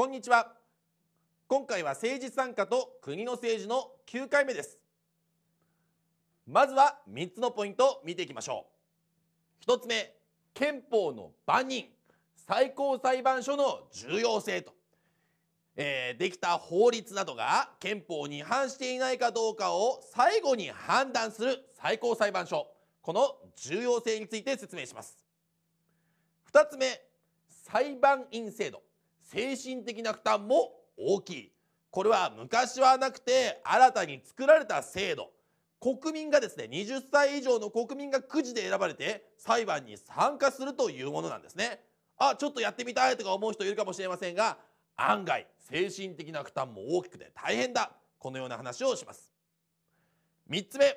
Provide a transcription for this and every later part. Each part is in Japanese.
こんにちは今回は政治参加と国の政治の9回目ですまずは3つのポイントを見ていきましょう1つ目憲法の番人最高裁判所の重要性と、えー、できた法律などが憲法に違反していないかどうかを最後に判断する最高裁判所この重要性について説明します2つ目裁判員制度精神的な負担も大きいこれは昔はなくて新たに作られた制度国民がですね20歳以上の国民がくじで選ばれて裁判に参加するというものなんですねあちょっとやってみたいとか思う人いるかもしれませんが案外精神的な負担も大きくて大変だこのような話をします3つ目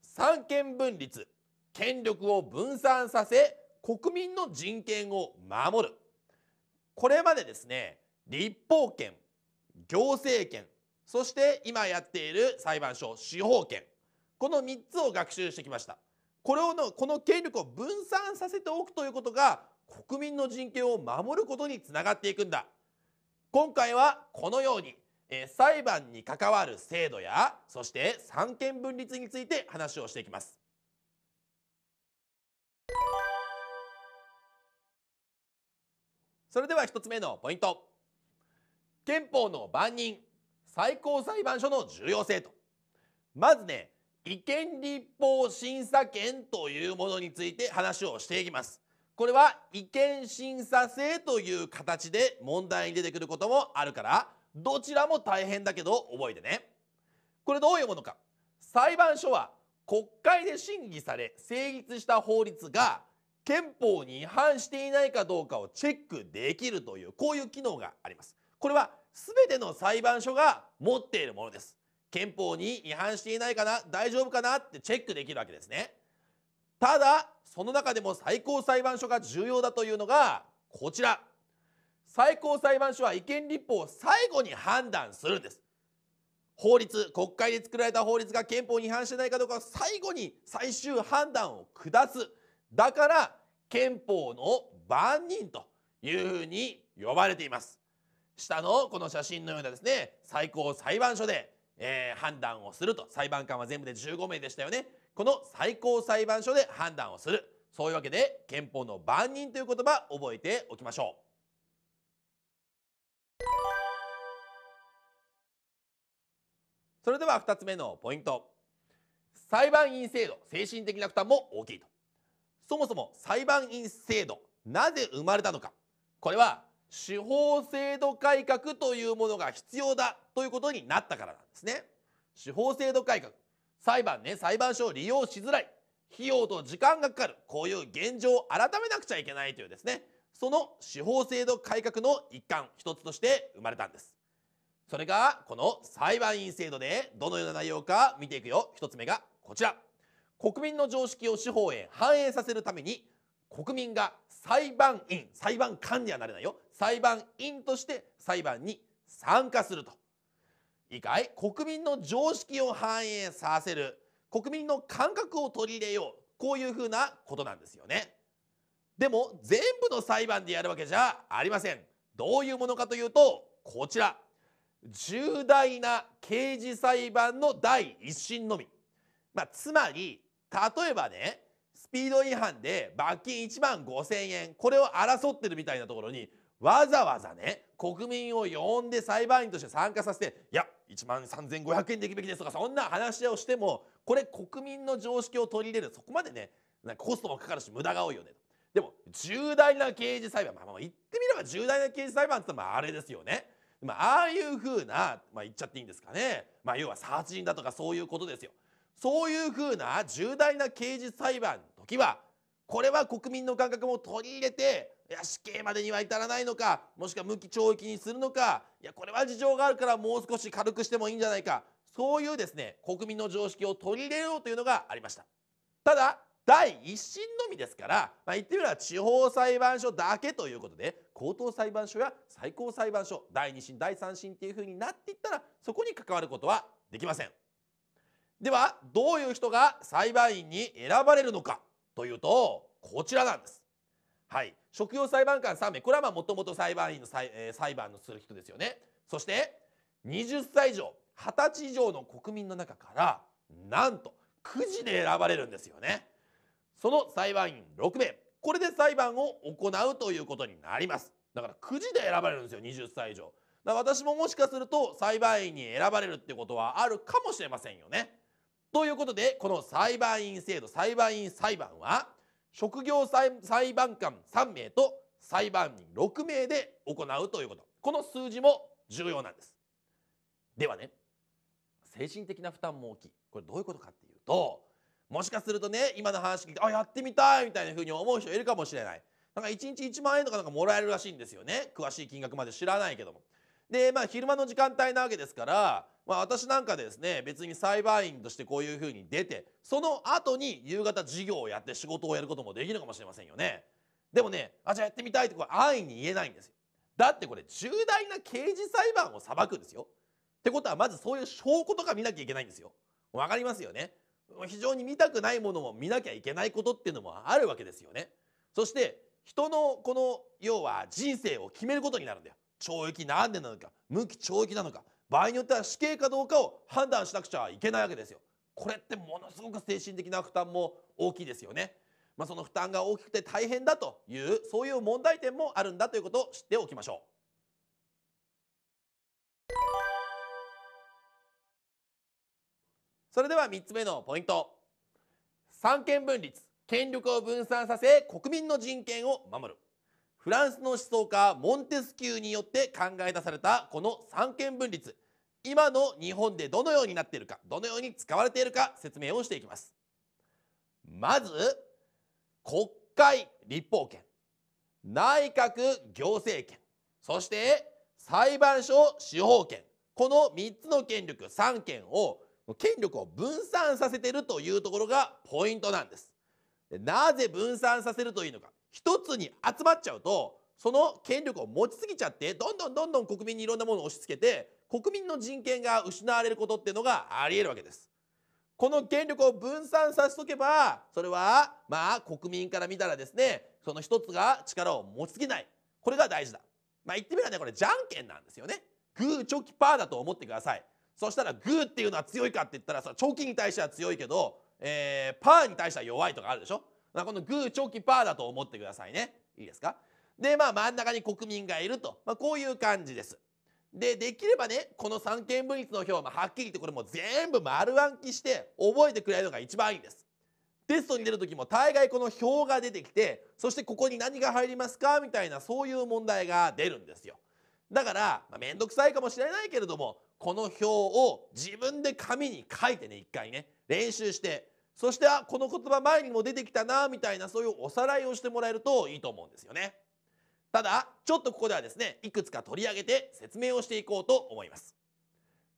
三権分立権力を分散させ国民の人権を守るこれまでですね立法権行政権そして今やっている裁判所司法権この3つを学習してきました。これをのこの権力を分散させておくということが国民の人権を守ることにつながっていくんだ今回はこのように、え裁判に関わる制度やそして三権分立について話をしていきますそれでは1つ目のポイント。憲法の番人、最高裁判所の重要性と。まずね、違憲立法審査権というものについて話をしていきます。これは違憲審査制という形で問題に出てくることもあるから、どちらも大変だけど覚えてね。これどういうものか。裁判所は国会で審議され成立した法律が憲法に違反していないかどうかをチェックできるというこういう機能があります。これは全ての裁判所が持っているものです。憲法に違反していないかな大丈夫かなってチェックできるわけですね。ただその中でも最高裁判所が重要だというのがこちら最高裁判所は違憲立法を最後に判断するんです法律国会で作られた法律が憲法に違反してないかどうか最後に最終判断を下すだから憲法の番人というふうに呼ばれています下のこの写真のようなですね最高裁判所で、えー、判断をすると裁判官は全部で15名でしたよねこの最高裁判所で判断をするそういうわけで憲法の番人という言葉覚えておきましょうそれでは2つ目のポイント裁判員制度精神的な負担も大きいとそもそも裁判員制度なぜ生まれたのかこれは司法制度改革というものが必要だということになったからなんですね司法制度改革裁判ね裁判所を利用しづらい費用と時間がかかるこういう現状を改めなくちゃいけないというですねその司法制度改革の一環一つとして生まれたんですそれがこの裁判員制度でどのような内容か見ていくよ1つ目がこちら国民の常識を司法へ反映させるために国民が裁判員裁判官にはなれないよ裁判員として裁判に参加するといいかい国民の常識を反映させる国民の感覚を取り入れようこういうふうなことなんですよねでも全部の裁判でやるわけじゃありませんどういうものかというとこちら重大な刑事裁判の第一審のみ、まあ、つまり例えばねスピード違反で罰金1万5,000円これを争ってるみたいなところにわざわざね国民を呼んで裁判員として参加させていや1万3,500円できるべきですとかそんな話をしてもこれ国民の常識を取り入れるそこまでねコストもかかるし無駄が多いよねと。でも重大な刑事裁判、まあ、まあ言ってみれば重大な刑事裁判ってあれですよね。まあ、ああいうふうな、まあ、言っちゃっていいんですかね、まあ、要は殺人だとかそういうことですよ。そういうふうな重大な刑事裁判の時はこれは国民の感覚も取り入れていや死刑までには至らないのかもしくは無期懲役にするのかいやこれは事情があるからもう少し軽くしてもいいんじゃないかそういうですね国民の常識を取り入れようというのがありましたただ第1審のみですから、まあ、言ってみれば地方裁判所だけということで高等裁判所や最高裁判所第2審第3審っていうふうになっていったらそこに関わることはできません。ではどういう人が裁判員に選ばれるのかというとこちらなんです。はい、職業裁判官3名これはもともと裁判員の裁,、え裁判のする人ですよね。そして20歳以上20歳以上の国民の中からなんと9時で選ばれるんですよね。その裁判員6名これで裁判を行うということになります。だから9時で選ばれるんですよ20歳以上。だから私ももしかすると裁判員に選ばれるってことはあるかもしれませんよね。ということでこの裁判員制度裁判員裁判は職業裁判官3名と裁判員6名で行うということこの数字も重要なんです。ではね精神的な負担も大きいこれどういうことかっていうともしかするとね今の話聞いてあやってみたいみたいな風に思う人いるかもしれない。なんか1日1万円とかなんかもらえるらしいんですよね詳しい金額まで知らないけどもで、まあ、昼間の時間帯なわけですから、まあ、私なんかですね別に裁判員としてこういうふうに出てその後に夕方授業をやって仕事をやることもできるかもしれませんよね。でもねあじゃあやってみたいってこれ安易に言えないんですよ。だってこれ重大な刑事裁判を裁くんですよ。ってことはまずそういう証拠とか見なきゃいけないんですよ。わかりますよね。非常に見たくないものも見なきゃいけないことっていうのもあるわけですよね。そして人のこの要は人生を決めることになるんだよ。懲役何年なのか無期懲役なのか場合によっては死刑かどうかを判断しなくちゃいけないわけですよ。これってものすごく精神的な負担も大きいですよね。まあ、その負担が大きくて大変だというそういう問題点もあるんだということを知っておきましょう。それでは3つ目のポイント三権分立権力を分散させ国民の人権を守るフランスの思想家モンテスキューによって考え出されたこの三権分立今の日本でどのようになっているかどのように使われているか説明をしていきますまず国会立法権内閣行政権そして裁判所司法権この3つの権力3権を権力を分散させてるというところがポイントなんですなぜ分散させるといいのか一つに集まっちゃうとその権力を持ちすぎちゃってどんどんどんどん国民にいろんなものを押し付けて国民の人権が失われることっていうのがありえるわけです。この権力を分散させとけばそれはまあ国民から見たらですねその一つが力を持ちすぎないこれが大事だ。まあ言ってみればねこれじゃんけんなんですよね。グーチョキパーだと思ってください。そしたらグーっていうのは強いかって言ったらさチョキに対しては強いけど、えー、パーに対しては弱いとかあるでしょ。まあ、このグーチョキパーだと思ってくださいね。いいですかで、まあ、真ん中に国民がいると、まあ、こういう感じです。で、できればね、この三権分立の表、まあ、はっきり言ってこれも全部丸暗記して覚えてくれるのが一番いいんです。テストに出る時も大概この表が出てきて、そしてここに何が入りますかみたいなそういう問題が出るんですよ。だから、まあ、くさいかもしれないけれども、この表を自分で紙に書いてね、一回ね、練習して、そしてあこの言葉前にも出てきたなみたいなそういうおさらいをしてもらえるといいと思うんですよね。ただちょっとここではですねいくつか取り上げて説明をしていこうと思います。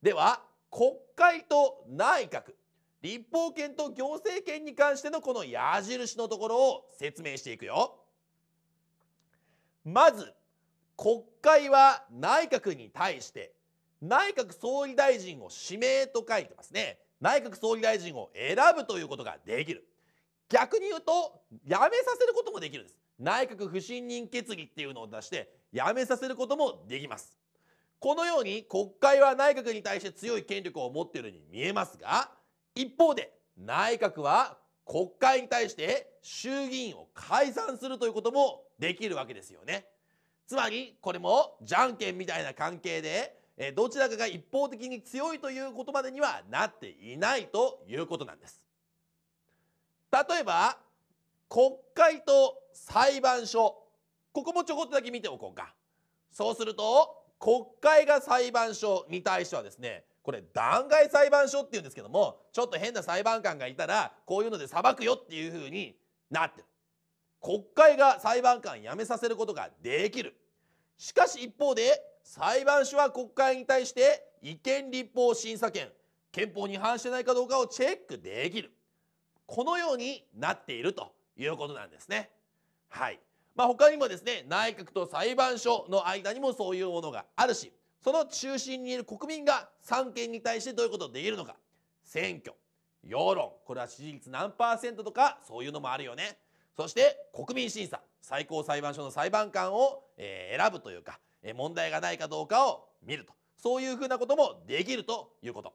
では国会と内閣立法権と行政権に関してのこの矢印のところを説明していくよ。まず国会は内閣に対して内閣総理大臣を指名と書いてますね内閣総理大臣を選ぶということができる逆に言うと辞めさせることもできるんです内閣不信任決議っていうのを出して辞めさせることもできますこのように国会は内閣に対して強い権力を持っているに見えますが一方で内閣は国会に対して衆議院を解散するということもできるわけですよね。つまりこれもじゃんけんみたいな関係でえどちらかが一方的に強いということまでにはなっていないということなんです。例えば国会と裁判所ここもちょこっとだけ見ておこうか。そうすると国会が裁判所に対してはですねこれ弾劾裁判所っていうんですけどもちょっと変な裁判官がいたらこういうので裁くよっていうふうになってる国会が裁判官辞めさせることができるしかし一方で裁判所は国会に対して違憲立法審査権憲法に反してないかどうかをチェックできるこのようになっているということなんですね。はいまあ、他にもですね内閣と裁判所の間にもそういうものがあるしその中心にいる国民が三権に対してどういうことできるのか選挙世論これは支持率何パーセントとかそういうのもあるよねそして国民審査最高裁判所の裁判官を、え選ぶというか問題がないかどうかを見るとそういうふうなこともできるということ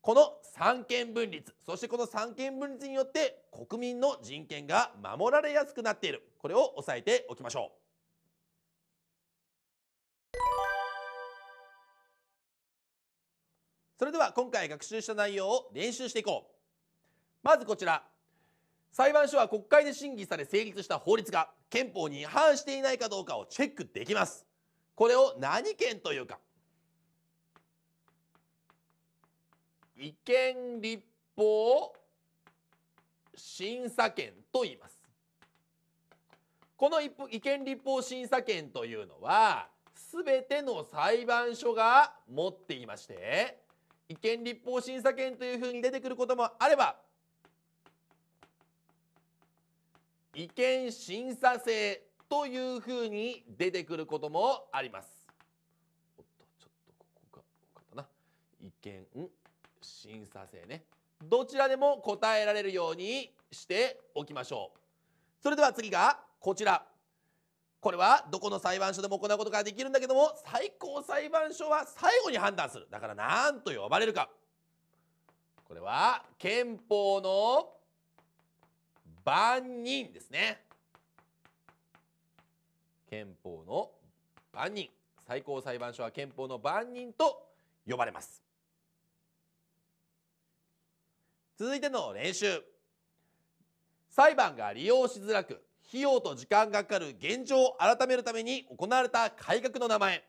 この三権分立そしてこの三権分立によって国民の人権が守られやすくなっているこれを押さえておきましょう。それでは今回学習した内容を練習していこうまずこちら裁判所は国会で審議され成立した法律が憲法に違反していないかどうかをチェックできますこれを何県というか違憲立法審査権と言いますこの違憲立法審査権というのはすべての裁判所が持っていまして違憲立法審査権というふうに出てくることもあれば違憲審査制というふうに出てくることもあります。おっとちょっとここが多かったな。意見審査制ね。どちらでも答えられるようにしておきましょう。それでは次がこちら。これはどこの裁判所でも行うことができるんだけども最高裁判所は最後に判断するだから何と呼ばれるかこれは憲法の番人ですね憲法の番人最高裁判所は憲法の番人と呼ばれます続いての練習裁判が利用しづらく費用と時間がかかる現状を改めるために行われた改革の名前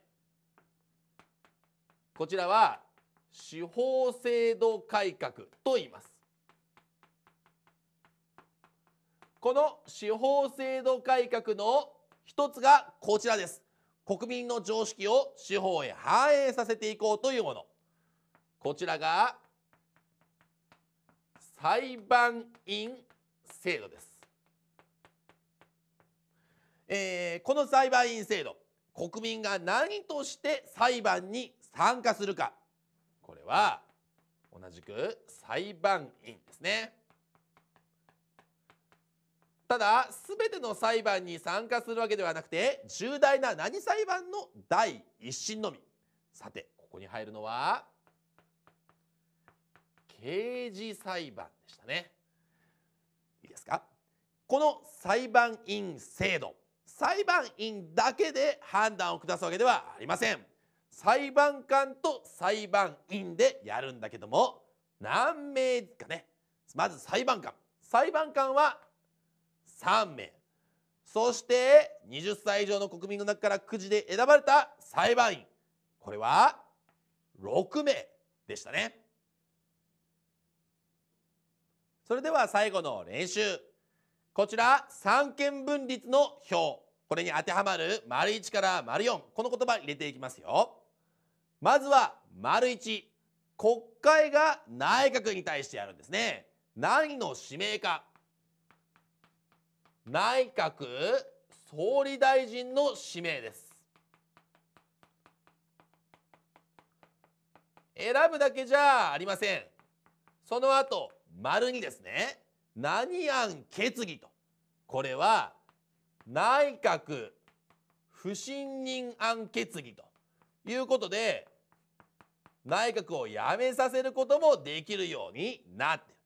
こちらは司法制度改革と言いますこの司法制度改革の一つがこちらです国民の常識を司法へ反映させていこうというものこちらが裁判員制度です、えー、この裁判員制度国民が何として裁判に参加するかこれは同じく裁判員ですねただ全ての裁判に参加するわけではなくて重大な何裁判の第一審のみさてここに入るのは刑事裁判でしたねいいですかこの裁判員制度裁判員だけで判断を下すわけではありません裁判官と裁判員でやるんだけども何名かねまず裁判官裁判官は3名そして20歳以上の国民の中からくじで選ばれた裁判員これは6名でしたねそれでは最後の練習こちら三権分立の表これに当てはまる丸1から丸4この言葉入れていきますよまずは丸1国会が内閣に対してやるんですね何の指名か内閣総理大臣の指名です選ぶだけじゃありませんその後丸にですね何案決議とこれは内閣不信任案決議ということで内閣を辞めさせることもできるようになっている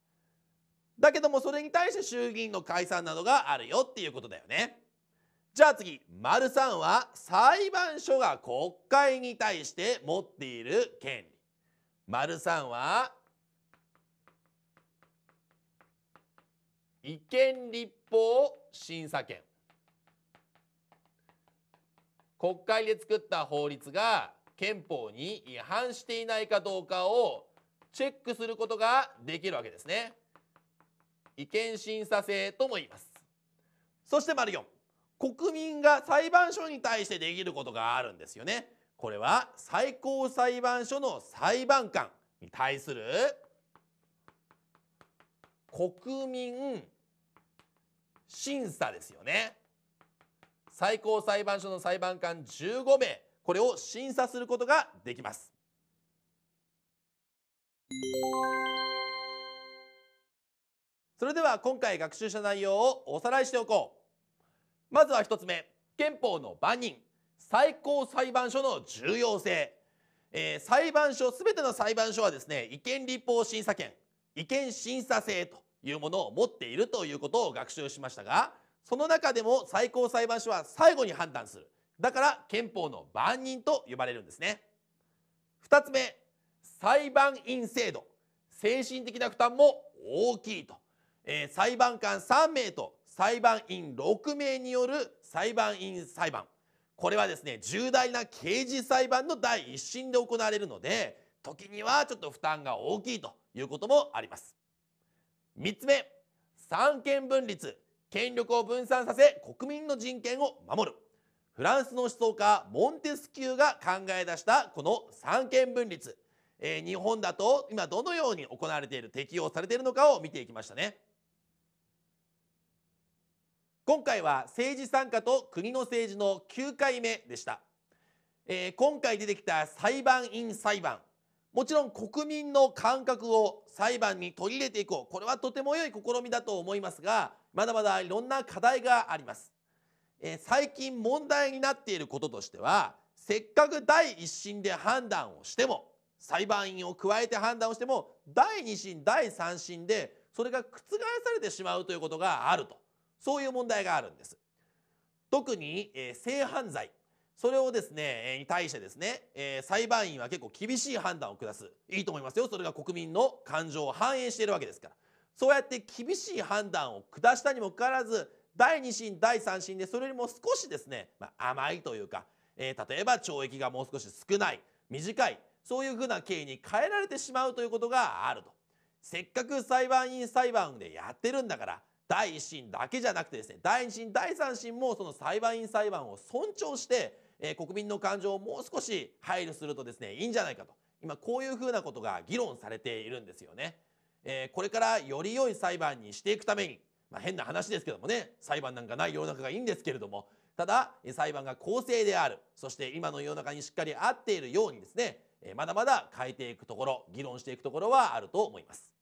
だけどもそれに対して衆議院の解散などがあるよっていうことだよね。じゃあ次、丸3は裁判所が国会に対して持っている権利。丸3は違憲立法審査権。国会で作った法律が憲法に違反していないかどうかをチェックすることができるわけですね。違憲審査制とも言いますそして丸4国民が裁判所に対してできることがあるんですよねこれは最高裁判所の裁判官に対する国民審査ですよね最高裁判所の裁判官15名これを審査することができますそれでは今回学習した内容をおさらいしておこうまずは1つ目憲法の番人最高裁判所の重要性、えー、裁判所全ての裁判所はですね違憲立法審査権違憲審査制というものを持っているということを学習しましたがその中でも最高裁判所は最後に判断するだから憲法の番人と呼ばれるんですね2つ目裁判員制度精神的な負担も大きいとえー、裁判官3名と裁判員6名による裁判員裁判これはですね重大な刑事裁判の第一審で行われるので時にはちょっと負担が大きいということもあります3つ目三権分立権力を分散させ国民の人権を守るフランスの思想家モンテスキューが考え出したこの三権分立、えー、日本だと今どのように行われている適用されているのかを見ていきましたね今回は政治参加と国の政治の9回目でした、えー、今回出てきた裁判員裁判もちろん国民の感覚を裁判に取り入れていこうこれはとても良い試みだと思いますがまだまだいろんな課題があります、えー、最近問題になっていることとしてはせっかく第一審で判断をしても裁判員を加えて判断をしても第2審第3審でそれが覆されてしまうということがあるとそういう問題があるんです。特に、え性犯罪それをですね、に対してですね、え裁判員は結構厳しい判断を下す。いいと思いますよ。それが国民の感情を反映しているわけですから。そうやって厳しい判断を下したにもかかわらず、第2審、第3審でそれよりも少しですね、まあ、甘いというか、えー、例えば懲役がもう少し少ない、短い、そういうふうな刑に変えられてしまうということがあると。せっかく裁判員裁判でやってるんだから、第1審だけじゃなくてですね第2審第3審もその裁判員裁判を尊重して、えー、国民の感情をもう少し配慮するとですねいいんじゃないかと今こういうふうなことが議論されているんですよね。えー、これからより良い裁判にしていくために、まあ、変な話ですけどもね裁判なんかない世の中がいいんですけれどもただ裁判が公正であるそして今の世の中にしっかり合っているようにですねまだまだ変えていくところ議論していくところはあると思います。